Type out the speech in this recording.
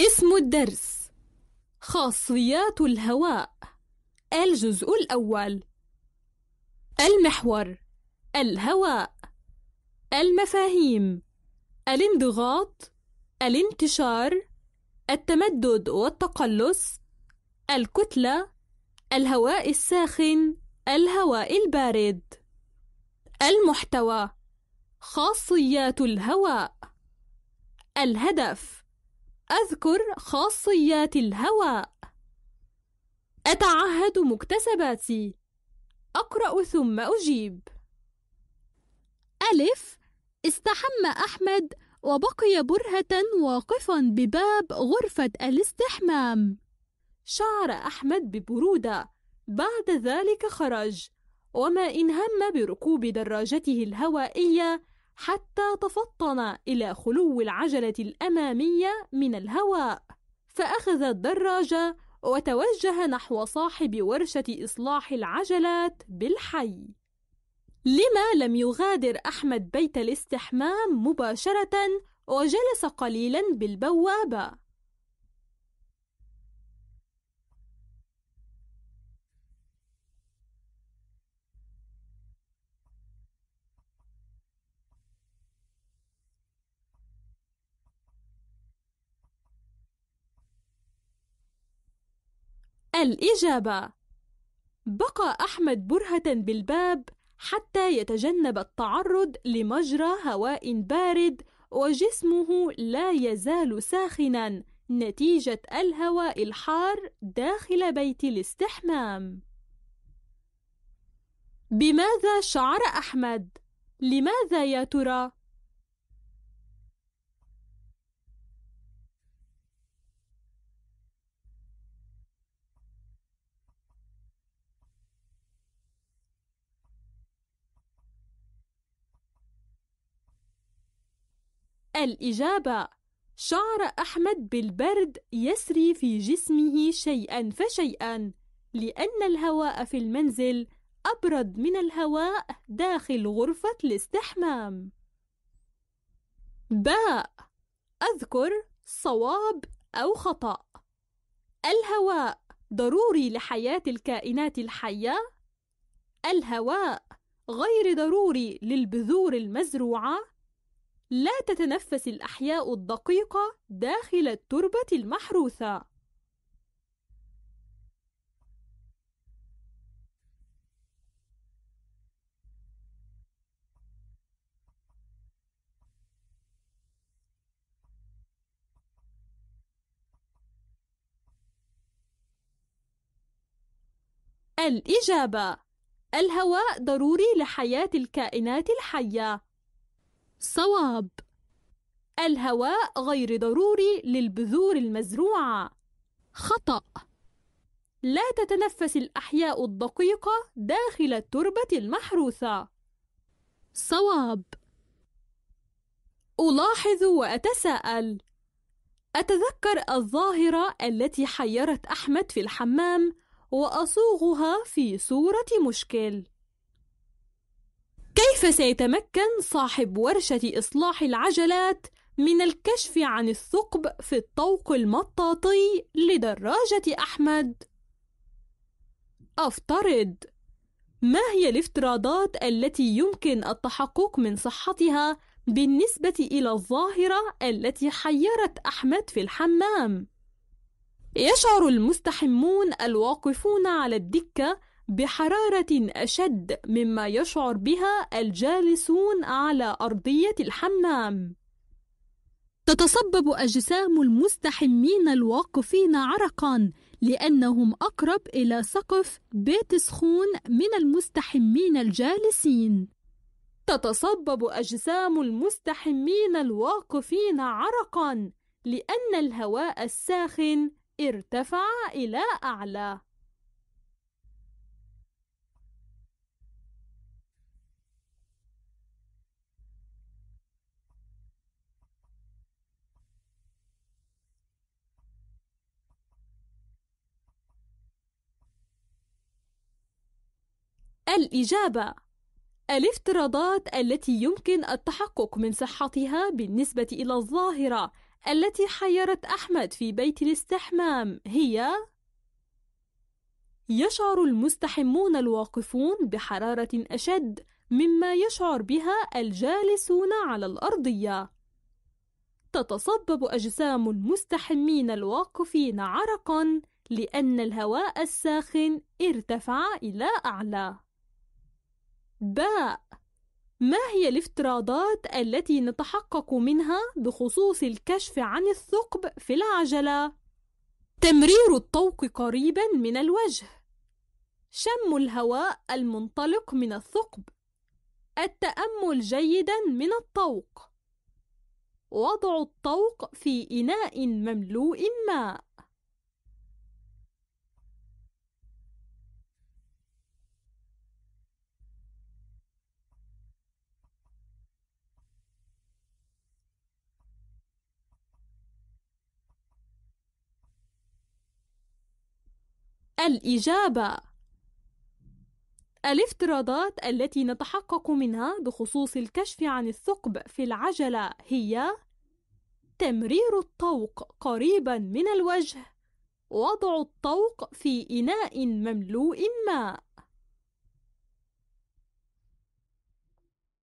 اسم الدرس خاصيات الهواء الجزء الأول المحور الهواء المفاهيم الانضغاط الانتشار التمدد والتقلص الكتلة الهواء الساخن الهواء البارد المحتوى خاصيات الهواء الهدف أذكر خاصيات الهواء أتعهد مكتسباتي أقرأ ثم أجيب ألف استحم أحمد وبقي برهة واقفا بباب غرفة الاستحمام شعر أحمد ببرودة بعد ذلك خرج وما إن هم بركوب دراجته الهوائية حتى تفطن إلى خلو العجلة الأمامية من الهواء، فأخذ الدراجة وتوجه نحو صاحب ورشة إصلاح العجلات بالحي. لما لم يغادر أحمد بيت الاستحمام مباشرة وجلس قليلا بالبوابة؟ الإجابة بقى أحمد برهة بالباب حتى يتجنب التعرض لمجرى هواء بارد وجسمه لا يزال ساخنا نتيجة الهواء الحار داخل بيت الاستحمام. بماذا شعر أحمد؟ لماذا يا ترى؟ الإجابة شعر أحمد بالبرد يسري في جسمه شيئا فشيئا لأن الهواء في المنزل أبرد من الهواء داخل غرفة الاستحمام. باء أذكر صواب أو خطأ. الهواء ضروري لحياة الكائنات الحية. الهواء غير ضروري للبذور المزروعة. لا تتنفس الأحياء الدقيقة داخل التربة المحروثة. الإجابة: الهواء ضروري لحياة الكائنات الحية. صواب الهواء غير ضروري للبذور المزروعة خطأ لا تتنفس الأحياء الدقيقة داخل التربة المحروثة صواب ألاحظ وأتساءل أتذكر الظاهرة التي حيرت أحمد في الحمام وأصوغها في صورة مشكل فسيتمكن صاحب ورشة إصلاح العجلات من الكشف عن الثقب في الطوق المطاطي لدراجة أحمد. أفترض ما هي الافتراضات التي يمكن التحقق من صحتها بالنسبة إلى الظاهرة التي حيرت أحمد في الحمام؟ يشعر المستحمون الواقفون على الدكة بحرارة أشد مما يشعر بها الجالسون على أرضية الحمام. تتصبب أجسام المستحمين الواقفين عرقًا لأنهم أقرب إلى سقف بيت سخون من المستحمين الجالسين. تتصبب أجسام المستحمين الواقفين عرقًا لأن الهواء الساخن ارتفع إلى أعلى. الإجابة الافتراضات التي يمكن التحقق من صحتها بالنسبة إلى الظاهرة التي حيرت أحمد في بيت الاستحمام هي يشعر المستحمون الواقفون بحرارة أشد مما يشعر بها الجالسون على الأرضية. تتصبب أجسام المستحمين الواقفين عرقًا لأن الهواء الساخن ارتفع إلى أعلى. باء ما هي الافتراضات التي نتحقق منها بخصوص الكشف عن الثقب في العجلة؟ تمرير الطوق قريبا من الوجه شم الهواء المنطلق من الثقب التأمل جيدا من الطوق وضع الطوق في إناء مملوء ماء الإجابة الافتراضات التي نتحقق منها بخصوص الكشف عن الثقب في العجلة هي تمرير الطوق قريبا من الوجه وضع الطوق في إناء مملوء ماء